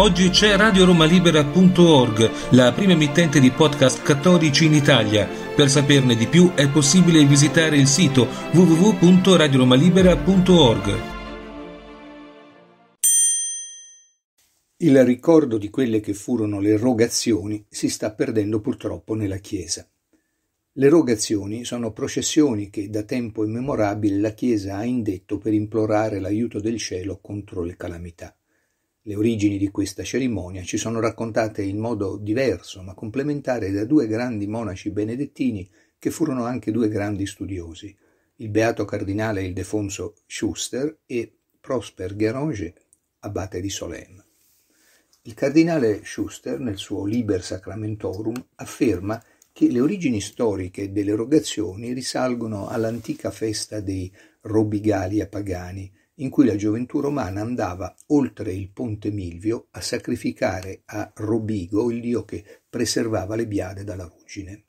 Oggi c'è radioromalibera.org, la prima emittente di podcast cattolici in Italia. Per saperne di più è possibile visitare il sito www.radioromalibera.org. Il ricordo di quelle che furono le rogazioni si sta perdendo purtroppo nella Chiesa. Le rogazioni sono processioni che da tempo immemorabile la Chiesa ha indetto per implorare l'aiuto del cielo contro le calamità. Le origini di questa cerimonia ci sono raccontate in modo diverso ma complementare da due grandi monaci benedettini che furono anche due grandi studiosi, il beato cardinale Ildefonso Schuster e Prosper Guéranger, abate di Solem. Il cardinale Schuster, nel suo Liber Sacramentorum, afferma che le origini storiche delle rogazioni risalgono all'antica festa dei Robigalia pagani, in cui la gioventù romana andava oltre il ponte Milvio a sacrificare a Robigo il dio che preservava le biade dalla ruggine.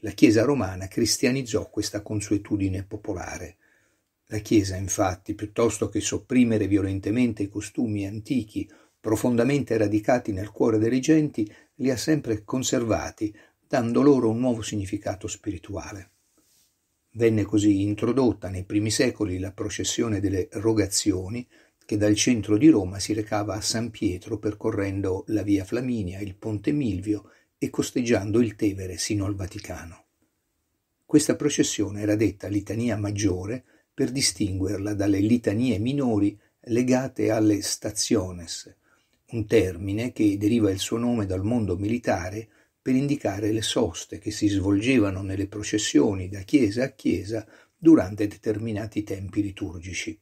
La Chiesa romana cristianizzò questa consuetudine popolare. La Chiesa, infatti, piuttosto che sopprimere violentemente i costumi antichi, profondamente radicati nel cuore delle genti, li ha sempre conservati, dando loro un nuovo significato spirituale. Venne così introdotta nei primi secoli la processione delle rogazioni che dal centro di Roma si recava a San Pietro percorrendo la via Flaminia, il ponte Milvio e costeggiando il Tevere sino al Vaticano. Questa processione era detta litania maggiore per distinguerla dalle litanie minori legate alle staziones, un termine che deriva il suo nome dal mondo militare per indicare le soste che si svolgevano nelle processioni da chiesa a chiesa durante determinati tempi liturgici.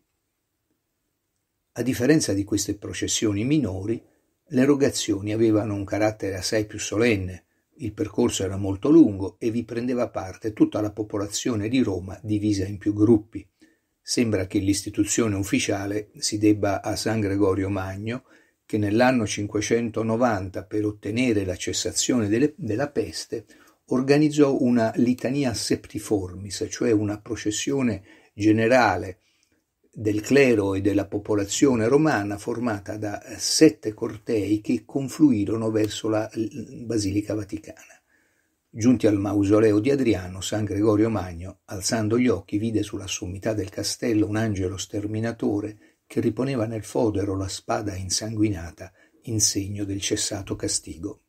A differenza di queste processioni minori, le rogazioni avevano un carattere assai più solenne, il percorso era molto lungo e vi prendeva parte tutta la popolazione di Roma divisa in più gruppi. Sembra che l'istituzione ufficiale si debba a San Gregorio Magno che nell'anno 590 per ottenere la cessazione delle, della peste organizzò una litania septiformis, cioè una processione generale del clero e della popolazione romana formata da sette cortei che confluirono verso la Basilica Vaticana. Giunti al mausoleo di Adriano, San Gregorio Magno, alzando gli occhi, vide sulla sommità del castello un angelo sterminatore che riponeva nel fodero la spada insanguinata in segno del cessato castigo.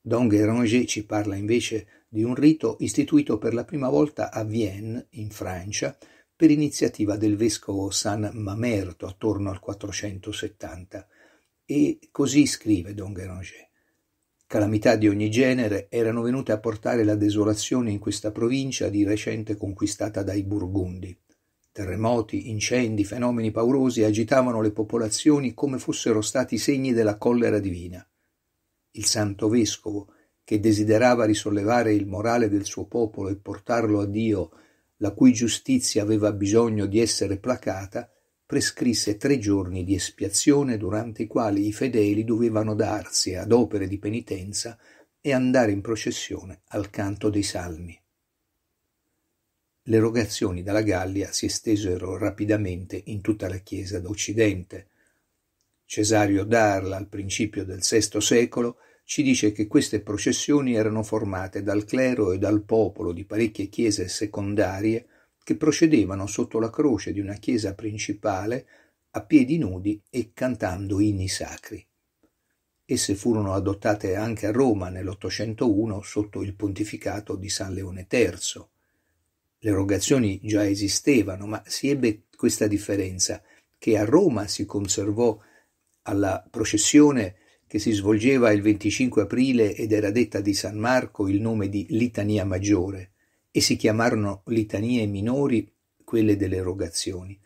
Don Guéranger ci parla invece di un rito istituito per la prima volta a Vienne, in Francia, per iniziativa del vescovo San Mamerto attorno al 470. E così scrive Don Guéranger. Calamità di ogni genere erano venute a portare la desolazione in questa provincia di recente conquistata dai Burgundi. Terremoti, incendi, fenomeni paurosi agitavano le popolazioni come fossero stati segni della collera divina. Il santo vescovo, che desiderava risollevare il morale del suo popolo e portarlo a Dio, la cui giustizia aveva bisogno di essere placata, prescrisse tre giorni di espiazione durante i quali i fedeli dovevano darsi ad opere di penitenza e andare in processione al canto dei salmi. Le rogazioni dalla Gallia si estesero rapidamente in tutta la Chiesa d'Occidente. Cesario d'Arla, al principio del VI secolo, ci dice che queste processioni erano formate dal clero e dal popolo di parecchie chiese secondarie che procedevano sotto la croce di una chiesa principale a piedi nudi e cantando inni sacri. Esse furono adottate anche a Roma nell'801 sotto il pontificato di San Leone III. Le rogazioni già esistevano, ma si ebbe questa differenza che a Roma si conservò alla processione che si svolgeva il 25 aprile ed era detta di San Marco il nome di Litania Maggiore e si chiamarono litanie minori quelle delle rogazioni,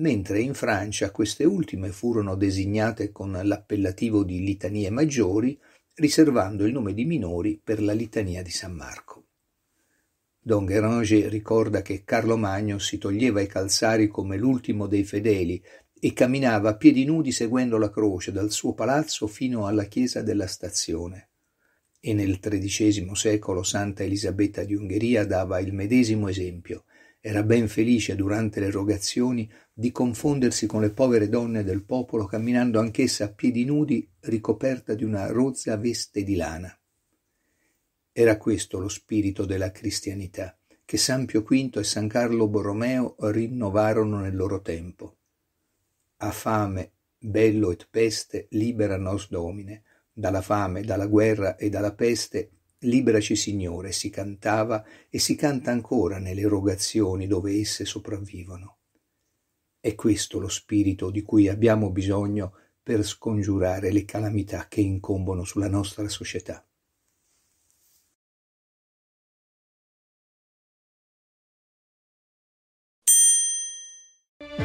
mentre in Francia queste ultime furono designate con l'appellativo di litanie maggiori, riservando il nome di minori per la litania di San Marco. Don Guérange ricorda che Carlo Magno si toglieva i calzari come l'ultimo dei fedeli e camminava a piedi nudi seguendo la croce dal suo palazzo fino alla chiesa della stazione. E nel XIII secolo Santa Elisabetta di Ungheria dava il medesimo esempio. Era ben felice durante le rogazioni di confondersi con le povere donne del popolo camminando anch'essa a piedi nudi ricoperta di una rozza veste di lana. Era questo lo spirito della cristianità, che San Pio V e San Carlo Borromeo rinnovarono nel loro tempo. A fame, bello et peste libera nos domine, dalla fame, dalla guerra e dalla peste liberaci Signore, si cantava e si canta ancora nelle rogazioni dove esse sopravvivono. È questo lo spirito di cui abbiamo bisogno per scongiurare le calamità che incombono sulla nostra società.